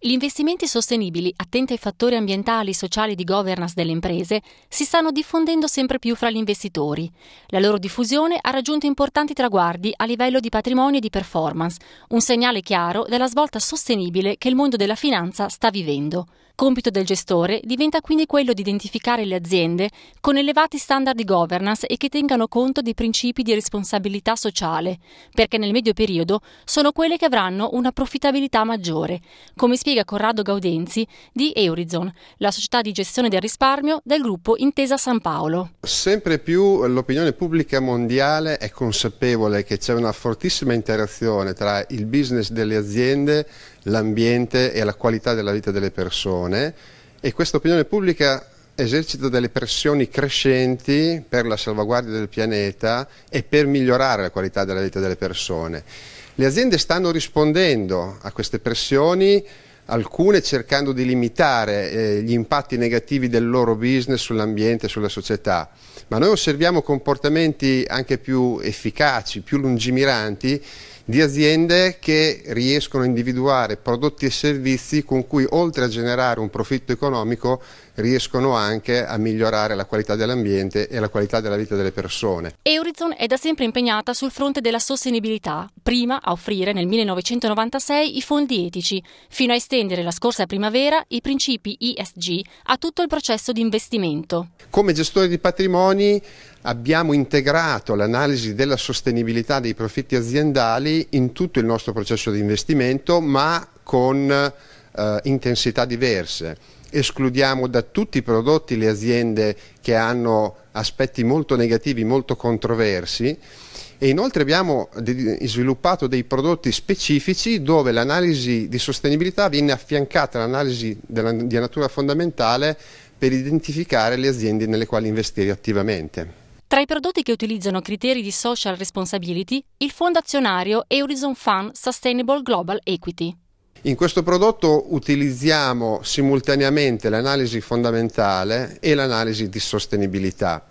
Gli investimenti sostenibili, attenti ai fattori ambientali, sociali e di governance delle imprese, si stanno diffondendo sempre più fra gli investitori. La loro diffusione ha raggiunto importanti traguardi a livello di patrimonio e di performance, un segnale chiaro della svolta sostenibile che il mondo della finanza sta vivendo. Compito del gestore diventa quindi quello di identificare le aziende con elevati standard di governance e che tengano conto dei principi di responsabilità sociale, perché nel medio periodo sono quelle che avranno una profittabilità maggiore, come spiega Corrado Gaudenzi di Eurizon, la società di gestione del risparmio del gruppo Intesa San Paolo. Sempre più l'opinione pubblica mondiale è consapevole che c'è una fortissima interazione tra il business delle aziende l'ambiente e alla qualità della vita delle persone e questa opinione pubblica esercita delle pressioni crescenti per la salvaguardia del pianeta e per migliorare la qualità della vita delle persone. Le aziende stanno rispondendo a queste pressioni, alcune cercando di limitare eh, gli impatti negativi del loro business sull'ambiente e sulla società, ma noi osserviamo comportamenti anche più efficaci, più lungimiranti di aziende che riescono a individuare prodotti e servizi con cui oltre a generare un profitto economico riescono anche a migliorare la qualità dell'ambiente e la qualità della vita delle persone. Eurizon è da sempre impegnata sul fronte della sostenibilità, prima a offrire nel 1996 i fondi etici, fino a estendere la scorsa primavera i principi ISG a tutto il processo di investimento. Come gestore di patrimoni abbiamo integrato l'analisi della sostenibilità dei profitti aziendali in tutto il nostro processo di investimento, ma con eh, intensità diverse. Escludiamo da tutti i prodotti le aziende che hanno aspetti molto negativi, molto controversi e inoltre abbiamo sviluppato dei prodotti specifici dove l'analisi di sostenibilità viene affiancata all'analisi di natura fondamentale per identificare le aziende nelle quali investire attivamente. Tra i prodotti che utilizzano criteri di social responsibility, il fondo azionario Horizon Fund Sustainable Global Equity. In questo prodotto utilizziamo simultaneamente l'analisi fondamentale e l'analisi di sostenibilità.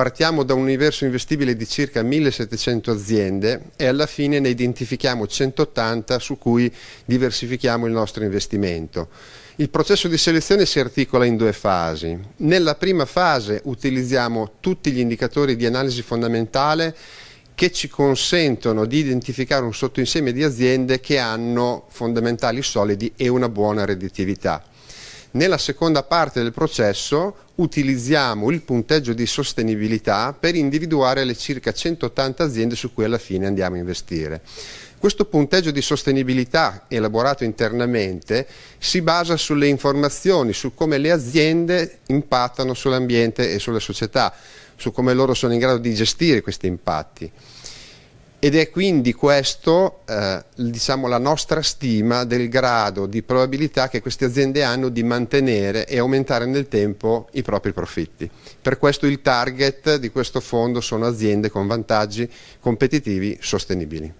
Partiamo da un universo investibile di circa 1700 aziende e alla fine ne identifichiamo 180 su cui diversifichiamo il nostro investimento. Il processo di selezione si articola in due fasi. Nella prima fase utilizziamo tutti gli indicatori di analisi fondamentale che ci consentono di identificare un sottoinsieme di aziende che hanno fondamentali solidi e una buona redditività. Nella seconda parte del processo utilizziamo il punteggio di sostenibilità per individuare le circa 180 aziende su cui alla fine andiamo a investire. Questo punteggio di sostenibilità elaborato internamente si basa sulle informazioni su come le aziende impattano sull'ambiente e sulla società, su come loro sono in grado di gestire questi impatti. Ed è quindi questo eh, diciamo, la nostra stima del grado di probabilità che queste aziende hanno di mantenere e aumentare nel tempo i propri profitti. Per questo il target di questo fondo sono aziende con vantaggi competitivi sostenibili.